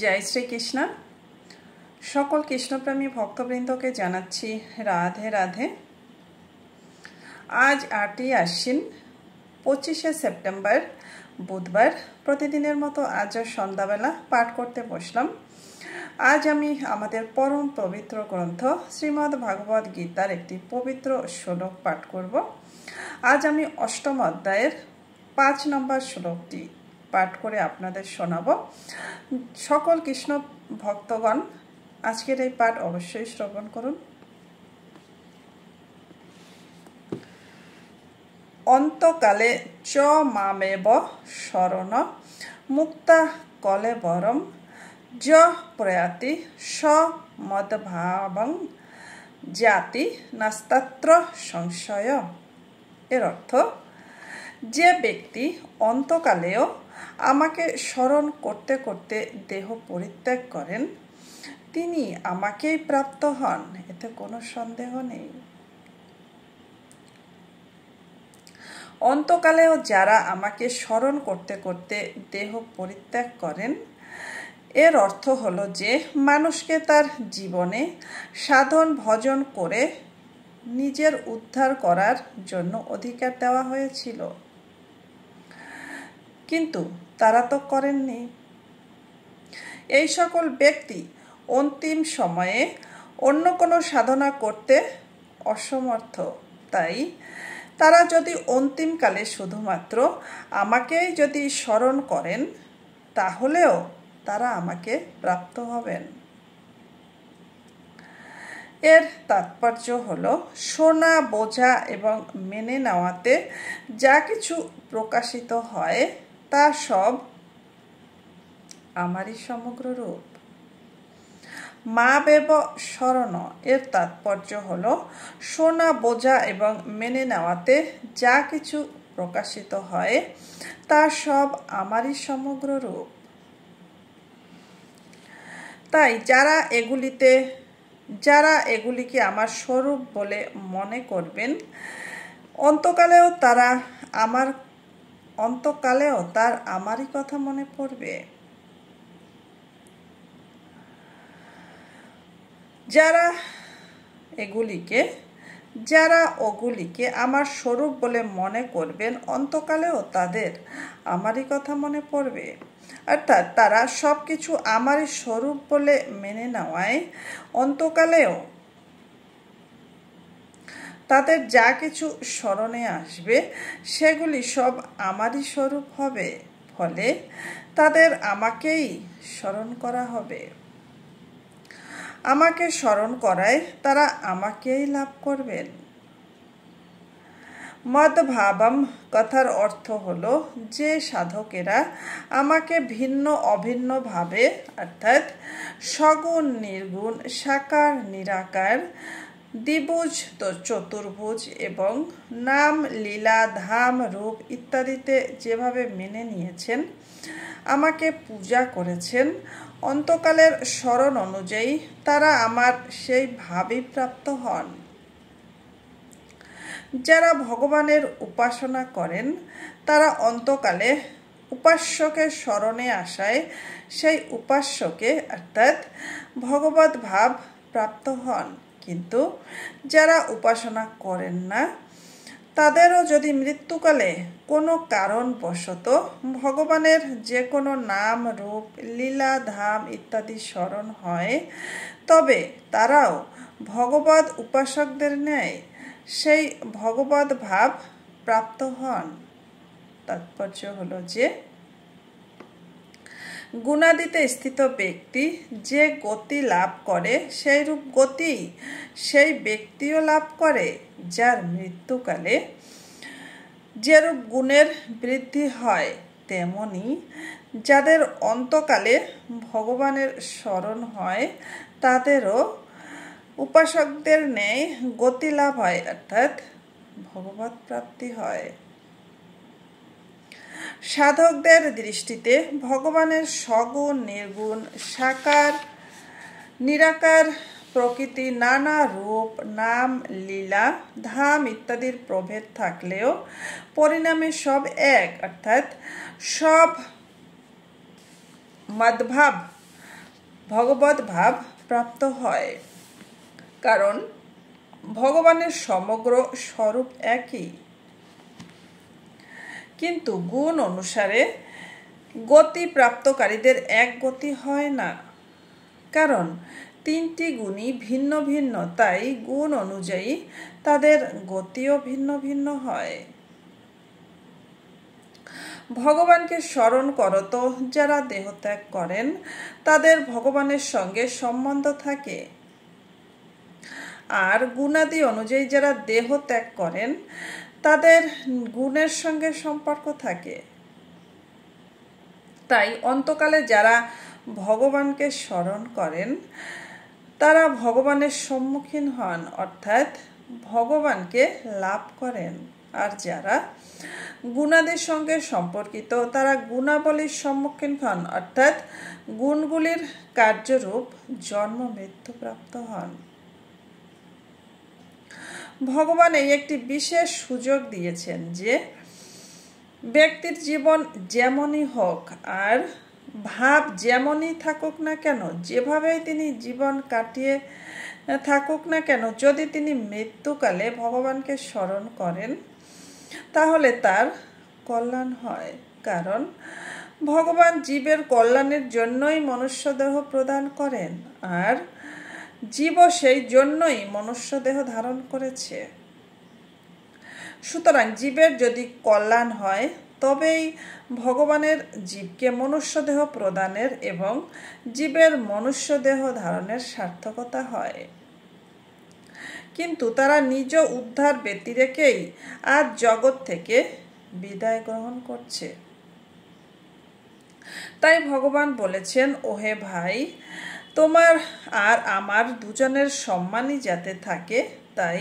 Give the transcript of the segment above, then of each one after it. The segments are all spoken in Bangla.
জয় শ্রীকৃষ্ণ সকল কৃষ্ণপ্রেমী ভক্তবৃন্দকে জানাচ্ছি রাধে রাধে আজ আটই আশ্বিন পঁচিশে সেপ্টেম্বর বুধবার প্রতিদিনের মতো আজ সন্ধ্যাবেলা পাঠ করতে বসলাম আজ আমি আমাদের পরম পবিত্র গ্রন্থ শ্রীমদ্ ভাগবত গীতার একটি পবিত্র শ্লোক পাঠ করব আজ আমি অষ্টম অধ্যায়ের পাঁচ নম্বর শ্লোকটি পাঠ করে আপনাদের শোনাব সকল কৃষ্ণ ভক্তগণ আজকের এই পাঠ অবশ্যই শ্রবণ করুন অন্তকালে চ মামেব শরণ মুক্তা কলে বরম য প্রয়াতি স মদভাবং জাতি নাস্তাত্র সংশয় এর অর্থ যে ব্যক্তি অন্তকালেও আমাকে স্মরণ করতে করতে দেহ পরিত্যাগ করেন তিনি আমাকেই প্রাপ্ত হন এতে কোনো সন্দেহ নেই অন্তকালেও যারা আমাকে স্মরণ করতে করতে দেহ পরিত্যাগ করেন এর অর্থ হলো যে মানুষকে তার জীবনে সাধন ভজন করে নিজের উদ্ধার করার জন্য অধিকার দেওয়া হয়েছিল কিন্তু তারা তো করেননি এই সকল ব্যক্তি অন্তিম সময়ে অন্য কোনো সাধনা করতে অসমর্থ তাই তারা যদি অন্তিমকালে শুধুমাত্র আমাকেই যদি স্মরণ করেন তাহলেও তারা আমাকে প্রাপ্ত হবেন এর তাৎপর্য হল শোনা বোঝা এবং মেনে নেওয়াতে যা কিছু প্রকাশিত হয় তা সব আমারই সমগ্র রূপ মা বেব স্মরণ এর তাৎপর্য হল সোনা বোঝা এবং মেনে নেওয়াতে যা কিছু প্রকাশিত হয় তা সব আমারই সমগ্র রূপ তাই যারা এগুলিতে যারা এগুলিকে আমার স্বরূপ বলে মনে করবেন অন্তকালেও তারা আমার অন্তকালেও তার আমারই কথা মনে পড়বে যারা এগুলিকে যারা ওগুলিকে আমার স্বরূপ বলে মনে করবেন অন্তকালেও তাদের আমারই কথা মনে পড়বে অর্থাৎ তারা সব কিছু আমারই স্বরূপ বলে মেনে নেওয়ায় অন্তকালেও তাদের যা কিছু স্মরণে আসবে সেগুলি সব আমারই স্বরূপ হবে ফলে তাদের আমাকেই স্মরণ করা হবে আমাকে স্মরণ করায় তারা আমাকেই লাভ করবেন ভাবম কথার অর্থ হল যে সাধকেরা আমাকে ভিন্ন অভিন্নভাবে অর্থাৎ সগুণ নির্গুণ সাকার নিরাকার দ্বিভুজ চতুর্ভুজ এবং নাম লীলা ধাম রূপ ইত্যাদিতে যেভাবে মেনে নিয়েছেন আমাকে পূজা করেছেন অন্তকালের স্মরণ অনুযায়ী তারা আমার সেই ভাবই প্রাপ্ত হন যারা ভগবানের উপাসনা করেন তারা অন্তকালে উপাস্যকে স্মরণে আসায় সেই উপাস্যকে অর্থাৎ ভগবত ভাব প্রাপ্ত হন কিন্তু যারা উপাসনা করেন না তাদেরও যদি মৃত্যুকালে কোনো কারণবশত ভগবানের যে কোনো নাম রূপ লীলা ধাম ইত্যাদি স্মরণ হয় তবে তারাও ভগবত উপাসকদের ন্যায় সেই ভগবত ভাব প্রাপ্ত হন তাৎপর্য হলো যে গুণাদিতে স্থিত ব্যক্তি যে গতি লাভ করে সেইরূপ গতি সেই ব্যক্তিও লাভ করে যার মৃত্যুকালে যেরূপ গুণের বৃদ্ধি হয় তেমনি যাদের অন্তকালে ভগবানের স্মরণ হয় তাদেরও উপাসকদের নেয় গতি লাভ হয় অর্থাৎ ভগবত প্রাপ্তি হয় সাধকদের দৃষ্টিতে ভগবানের সগুণ নির্গুণ সাকার নিরাকার প্রকৃতি নানা রূপ নাম লীলা ধাম ইত্যাদির প্রভেদ থাকলেও পরিণামে সব এক অর্থাৎ সব মদভাব ভগবত ভাব প্রাপ্ত হয় কারণ ভগবানের সমগ্র স্বরূপ একই কিন্তু গুণ অনুসারে গতি প্রাপ্তকারীদের এক গতি হয় না কারণ তিনটি গুণই ভিন্ন ভিন্ন তাই গুণ অনুযায়ী তাদের গতিও ভিন্ন ভিন্ন হয় ভগবানকে স্মরণ করত যারা দেহত্যাগ করেন তাদের ভগবানের সঙ্গে সম্বন্ধ থাকে আর গুণাদি অনুযায়ী যারা দেহ ত্যাগ করেন তাদের গুণের সঙ্গে সম্পর্ক থাকে তাই অন্তকালে যারা ভগবানকে স্মরণ করেন তারা ভগবানের সম্মুখীন হন অর্থাৎ ভগবানকে লাভ করেন আর যারা গুণাদের সঙ্গে সম্পর্কিত তারা গুণাবলীর সম্মুখীন হন অর্থাৎ গুণগুলির কার্যরূপ জন্ম মৃত্যুপ্রাপ্ত হন ভগবান এই একটি বিশেষ সুযোগ দিয়েছেন যে ব্যক্তির জীবন যেমনই হোক আর ভাব যেমনই থাকুক না কেন যেভাবেই তিনি জীবন কাটিয়ে থাকুক না কেন যদি তিনি মৃত্যুকালে ভগবানকে স্মরণ করেন তাহলে তার কল্যাণ হয় কারণ ভগবান জীবের কল্যাণের জন্যই মনুষ্যদেহ প্রদান করেন আর জীব সেই জন্যই মনুষ্যদেহ ধারণ করেছে সুতরাং জীবের যদি কল্যাণ হয় তবেই ভগবানের জীবকে মনুষ্যদেহ প্রদানের এবং জীবের মনুষ্যদেহ ধারণের সার্থকতা হয় কিন্তু তারা নিজ উদ্ধার ব্যতিরেকেই আজ জগৎ থেকে বিদায় গ্রহণ করছে তাই ভগবান বলেছেন ওহে ভাই তোমার আর আমার দুজনের সম্মানই যাতে থাকে তাই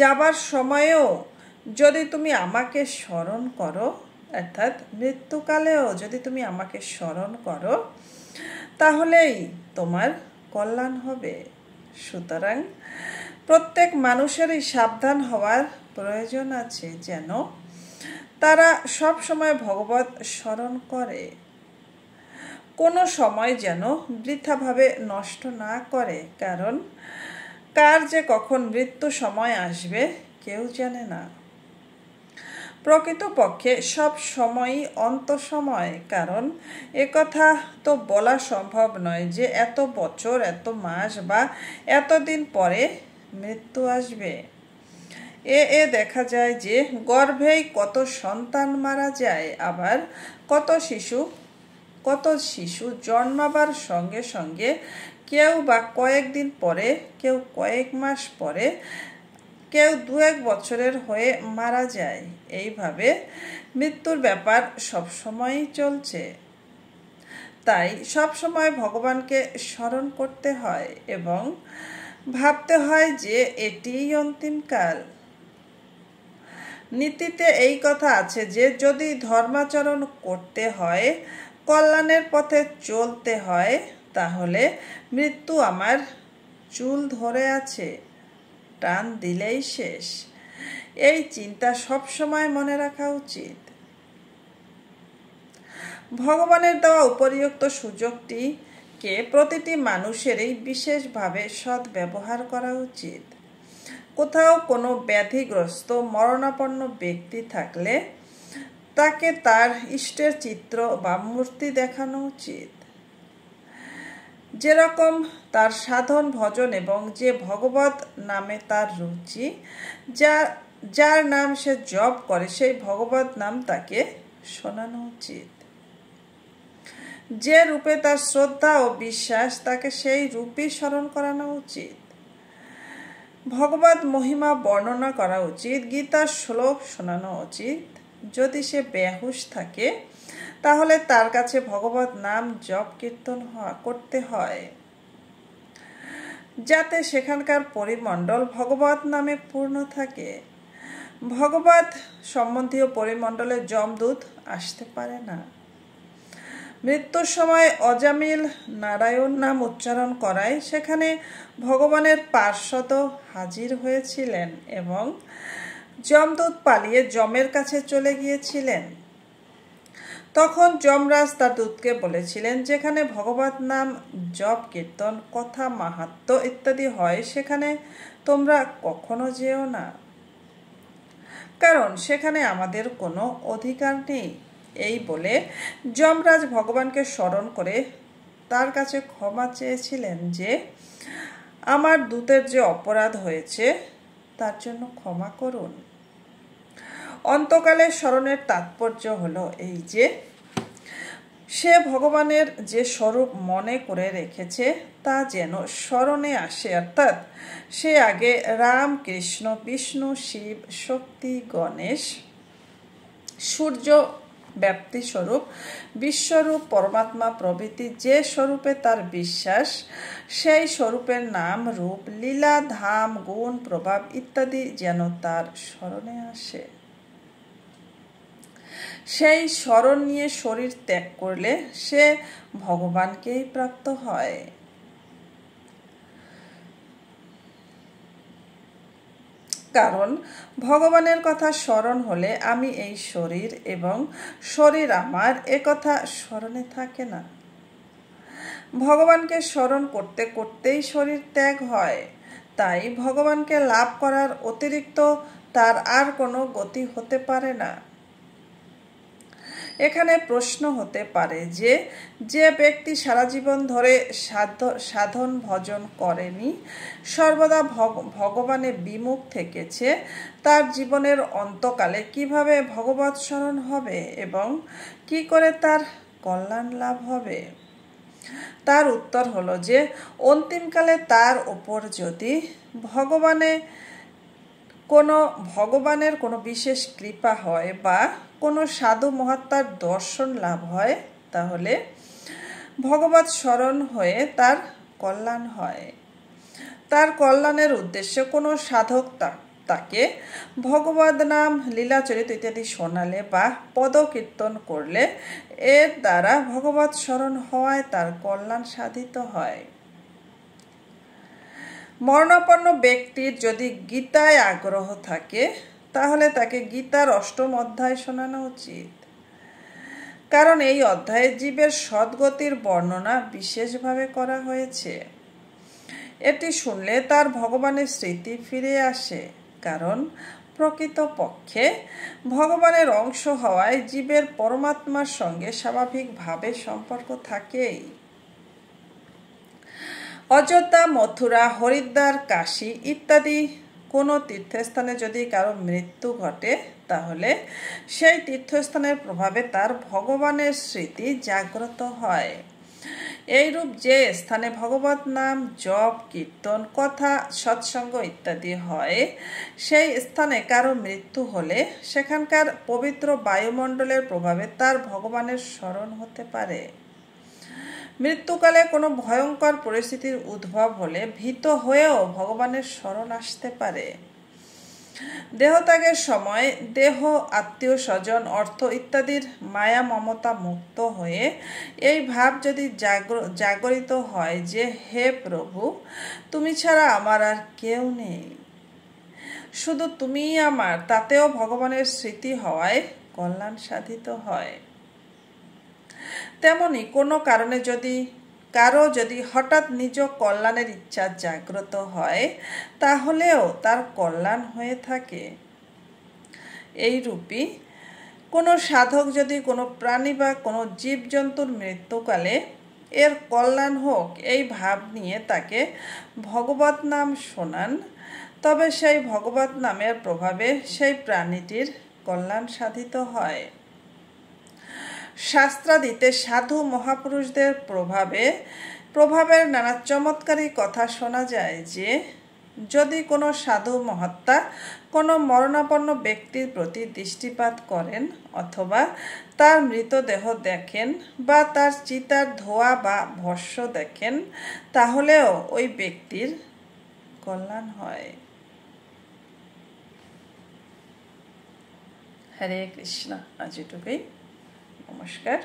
যাবার সময়েও যদি তুমি আমাকে স্মরণ করো অর্থাৎ মৃত্যুকালেও যদি তুমি আমাকে স্মরণ করো তাহলেই তোমার কল্যাণ হবে সুতরাং প্রত্যেক মানুষেরই সাবধান হওয়ার প্রয়োজন আছে যেন তারা সব সময় ভগবত স্মরণ করে কোনো সময় যেন বৃথাভাবে নষ্ট না করে কারণ কার যে কখন মৃত্যু সময় আসবে কেউ জানে না প্রকৃতপক্ষে সব সময়ই সময় কারণ একথা তো বলা সম্ভব নয় যে এত বছর এত মাস বা এতদিন পরে মৃত্যু আসবে এ এ দেখা যায় যে গর্ভেই কত সন্তান মারা যায় আবার কত শিশু কত শিশু জন্মাবার সঙ্গে সঙ্গে কেউ বা কয়েকদিন পরে কেউ কয়েক মাস পরে কেউ দু এক বছরের হয়ে মারা যায় এইভাবে মৃত্যুর ব্যাপার সবসময়ই চলছে তাই সবসময় ভগবানকে স্মরণ করতে হয় এবং ভাবতে হয় যে এটিই অন্তিমকাল নীতিতে এই কথা আছে যে যদি ধর্মাচরণ করতে হয় কল্যাণের পথে চলতে হয় তাহলে মৃত্যু আমার চুল ধরে আছে টান দিলেই শেষ এই চিন্তা সবসময় মনে রাখা উচিত ভগবানের দেওয়া উপরিযুক্ত সুযোগটি কে প্রতিটি মানুষেরই বিশেষভাবে সৎ ব্যবহার করা উচিত কোথাও কোনো ব্যাধিগ্রস্ত মরণাপন্ন ব্যক্তি থাকলে তাকে তার ইষ্টের চিত্র বা মূর্তি দেখানো উচিত যেরকম তার সাধন ভজন এবং যে ভগবত নামে তার রুচি যা যার নাম সে জপ করে সেই ভগবত নাম তাকে শোনানো উচিত যে রূপে তার শ্রদ্ধা ও বিশ্বাস তাকে সেই রূপই স্মরণ করানো উচিত ভগবত মহিমা বর্ণনা করা উচিত গীতার শ্লোক শোনানো উচিত যদি সে বেহুশ থাকে তাহলে তার কাছে ভগবত নাম জপ কীর্তন করতে হয় যাতে সেখানকার পরিমণ্ডল ভগবত নামে পূর্ণ থাকে ভগবত সম্বন্ধীয় পরিমণ্ডলে যমদূত আসতে পারে না মৃত্যুর সময় অজামিল নারায়ণ নাম উচ্চারণ করায় সেখানে ভগবানের পার্শ্বত হাজির হয়েছিলেন এবং যমদূত পালিয়ে যমের কাছে চলে গিয়েছিলেন তখন যমরাজ তার দূতকে বলেছিলেন যেখানে ভগবত নাম জপ কীর্তন কথা মাহাত্ম ইত্যাদি হয় সেখানে তোমরা কখনো যেও না কারণ সেখানে আমাদের কোনো অধিকার নেই এই বলে যমরাজ ভগবানকে স্মরণ করে তার কাছে ক্ষমা চেয়েছিলেন যে আমার দূতের যে অপরাধ হয়েছে তার জন্য ক্ষমা করুন অন্তকালের স্মরণের তাৎপর্য হলো এই যে সে ভগবানের যে স্বরূপ মনে করে রেখেছে তা যেন স্মরণে আসে অর্থাৎ সে আগে রাম কৃষ্ণ বিষ্ণু শিব শক্তি গণেশ সূর্য ব্যাপ্তিস্বরূপ বিশ্বরূপ পরমাত্মা প্রভৃতি যে স্বরূপে তার বিশ্বাস সেই স্বরূপের নাম রূপ লীলা ধাম গুণ প্রভাব ইত্যাদি যেন তার স্মরণে আসে সেই স্মরণ নিয়ে শরীর ত্যাগ করলে সে ভগবানকেই প্রাপ্ত হয় কারণ ভগবানের কথা স্মরণ হলে আমি এই শরীর এবং শরীর আমার এ কথা স্মরণে থাকে না ভগবানকে স্মরণ করতে করতেই শরীর ত্যাগ হয় তাই ভগবানকে লাভ করার অতিরিক্ত তার আর কোনো গতি হতে পারে না এখানে প্রশ্ন হতে পারে যে যে ব্যক্তি সারা জীবন ধরে সাধন ভজন করেনি সর্বদা ভগবানে বিমুখ থেকেছে তার জীবনের অন্তকালে কিভাবে ভগবত স্মরণ হবে এবং কি করে তার কল্যাণ লাভ হবে তার উত্তর হলো যে অন্তিমকালে তার ওপর যদি ভগবানে কোনো ভগবানের কোনো বিশেষ কৃপা হয় বা কোনো সাধু মহাত্মার দর্শন লাভ হয় তাহলে ভগবত স্মরণ হয়ে তার কল্যাণ হয় তার কল্যাণের উদ্দেশ্যে কোনো সাধক তাকে ভগবত নাম লীলাচরিত ইত্যাদি শোনালে বা পদকীর্তন করলে এর দ্বারা ভগবত স্মরণ হওয়ায় তার কল্যাণ সাধিত হয় মরণাপন্ন ব্যক্তির যদি গীতায় আগ্রহ থাকে তাহলে তাকে গীতার অষ্টম অধ্যায় শোনানো উচিত কারণ এই অধ্যায়ে জীবের সদ্গতির বর্ণনা বিশেষভাবে করা হয়েছে এটি শুনলে তার ভগবানের স্মৃতি ফিরে আসে কারণ প্রকৃত পক্ষে ভগবানের অংশ হওয়ায় জীবের পরমাত্মার সঙ্গে স্বাভাবিকভাবে সম্পর্ক থাকেই অযোধ্যা মথুরা হরিদ্বার কাশী ইত্যাদি কোনো তীর্থস্থানে যদি কারো মৃত্যু ঘটে তাহলে সেই তীর্থস্থানের প্রভাবে তার ভগবানের স্মৃতি জাগ্রত হয় এইরূপ যে স্থানে ভগবত নাম জপ কীর্তন কথা সৎসঙ্গ ইত্যাদি হয় সেই স্থানে কারো মৃত্যু হলে সেখানকার পবিত্র বায়ুমণ্ডলের প্রভাবে তার ভগবানের স্মরণ হতে পারে মৃত্যুকালে কোনো ভয়ঙ্কর পরিস্থিতির উদ্ভব হলে ভীত হয়েও ভগবানের স্মরণ আসতে পারে দেহত্যাগের সময় দেহ আত্মীয় স্বজন অর্থ ইত্যাদির মায়া মমতা মুক্ত হয়ে এই ভাব যদি জাগরিত হয় যে হে প্রভু তুমি ছাড়া আমার আর কেউ নেই শুধু তুমিই আমার তাতেও ভগবানের স্মৃতি হওয়ায় কল্যাণ সাধিত হয় তেমনি কোনো কারণে যদি কারো যদি হঠাৎ নিজ কল্যাণের ইচ্ছা জাগ্রত হয় তাহলেও তার কল্যাণ হয়ে থাকে এই রূপী কোনো সাধক যদি কোনো প্রাণী বা কোনো জীবজন্তুর মৃত্যুকালে এর কল্যাণ হোক এই ভাব নিয়ে তাকে ভগবত নাম শোনান তবে সেই ভগবত নামের প্রভাবে সেই প্রাণীটির কল্যাণ সাধিত হয় শাস্ত্রাদিতে সাধু মহাপুরুষদের প্রভাবে প্রভাবের নানা চমৎকারী কথা শোনা যায় যে যদি কোনো সাধু মহাত্মা কোনো মরণাপন্ন ব্যক্তির প্রতি দৃষ্টিপাত করেন অথবা তার মৃতদেহ দেখেন বা তার চিতার ধোয়া বা ভস্য দেখেন তাহলেও ওই ব্যক্তির কল্যাণ হয় হরে কৃষ্ণ আজ এটুকুই নমস্কার